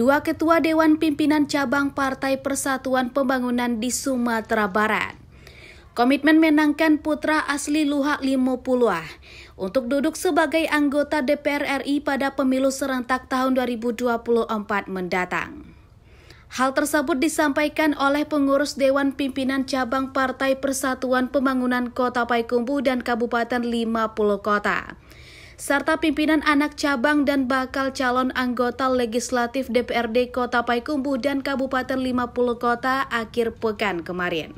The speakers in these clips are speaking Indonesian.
dua ketua Dewan Pimpinan Cabang Partai Persatuan Pembangunan di Sumatera Barat. Komitmen menangkan putra asli Luhak limo ah untuk duduk sebagai anggota DPR RI pada pemilu serentak tahun 2024 mendatang. Hal tersebut disampaikan oleh pengurus Dewan Pimpinan Cabang Partai Persatuan Pembangunan Kota Paikumbu dan Kabupaten 50 Kota serta pimpinan anak cabang dan bakal calon anggota legislatif DPRD Kota Payakumbuh dan Kabupaten 50 Kota akhir pekan kemarin.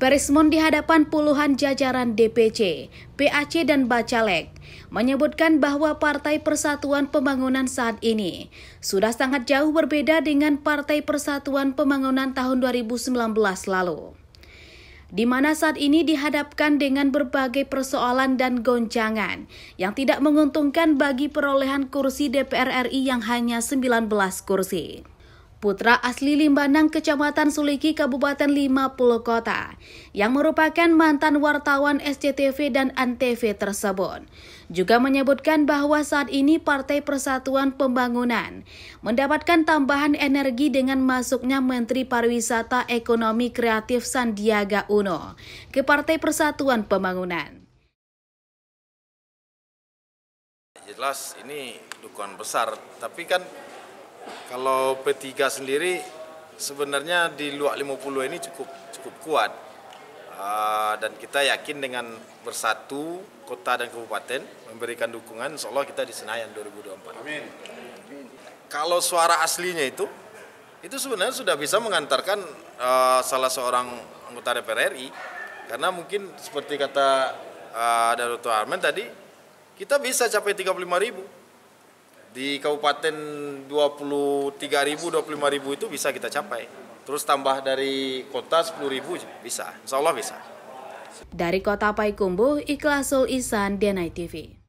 Perismon di hadapan puluhan jajaran DPC, PAC dan Bacalek menyebutkan bahwa Partai Persatuan Pembangunan saat ini sudah sangat jauh berbeda dengan Partai Persatuan Pembangunan tahun 2019 lalu di mana saat ini dihadapkan dengan berbagai persoalan dan goncangan yang tidak menguntungkan bagi perolehan kursi DPR RI yang hanya 19 kursi putra asli Limbanang Kecamatan Suliki Kabupaten Lima 50 Kota, yang merupakan mantan wartawan SCTV dan ANTV tersebut. Juga menyebutkan bahwa saat ini Partai Persatuan Pembangunan mendapatkan tambahan energi dengan masuknya Menteri Pariwisata Ekonomi Kreatif Sandiaga Uno ke Partai Persatuan Pembangunan. Jelas ini dukungan besar, tapi kan kalau P3 sendiri sebenarnya di luar 50 ini cukup cukup kuat. Ah, dan kita yakin dengan bersatu kota dan kabupaten memberikan dukungan insya Allah kita di Senayan 2024. Amin. Kalau suara aslinya itu itu sebenarnya sudah bisa mengantarkan uh, salah seorang anggota DPR RI karena mungkin seperti kata uh, ah, Daruto Armen tadi kita bisa capai 35 ribu di kabupaten 23.000 25.000 itu bisa kita capai. Terus tambah dari kota 10.000 bisa. Insya Allah bisa. Dari kota Paikumbuh, Ikhlasul Isan, DNI TV.